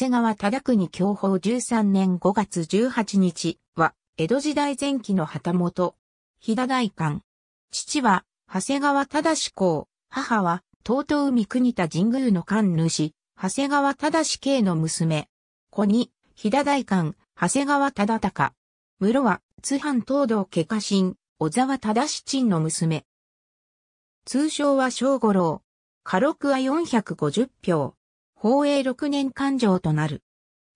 長谷川忠国享保13年5月18日は、江戸時代前期の旗本、飛騨大官。父は、長谷川忠公、母は、東東海国田神宮の官主、長谷川忠系の娘。子に、飛騨大官、長谷川忠隆。室は、津藩東道家家臣、小沢忠鎮の娘。通称は小五郎。家禄は450票。宝永6年官城となる。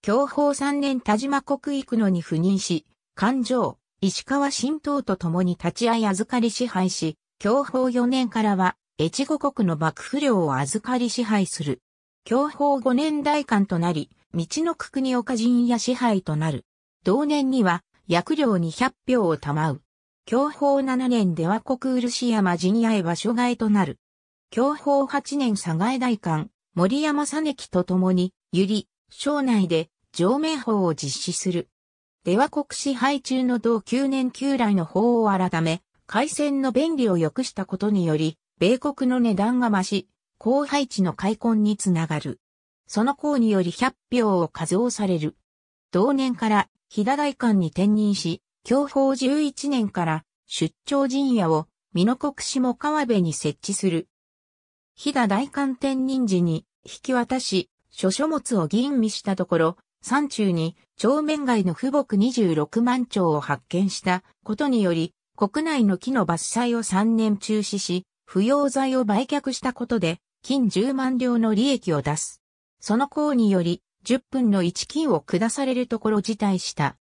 教法3年田島国く野に赴任し、官城、石川新党と共に立ち会い預かり支配し、教法4年からは、越後国の幕府領を預かり支配する。教法5年代官となり、道の国岡陣や支配となる。同年には、役領200票を賜う。教法7年では国漆山陣屋へ場所替えとなる。教法8年佐賀江大官、森山実樹と共に、ゆり、省内で、上名法を実施する。では国支配中の同9年旧来の法を改め、海戦の便利を良くしたことにより、米国の値段が増し、高配置の開墾につながる。その項により100票を加増される。同年から、飛騨大官に転任し、享保11年から、出張陣屋を、美濃国下川辺に設置する。飛騨大官転任時に、引き渡し、諸書物を吟味したところ、山中に、長面外の富木26万丁を発見したことにより、国内の木の伐採を3年中止し、不要材を売却したことで、金10万両の利益を出す。その項により、10分の1金を下されるところ辞退した。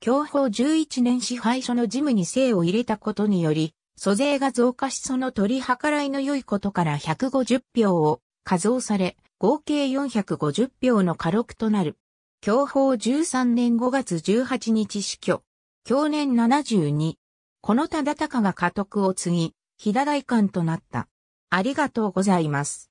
享保11年支配所の事務に精を入れたことにより、租税が増加しその取り計らいの良いことから150票を加増され、合計450票の過録となる。享保13年5月18日死去。享年72。この忠敬が家督を継ぎ、飛騨大官となった。ありがとうございます。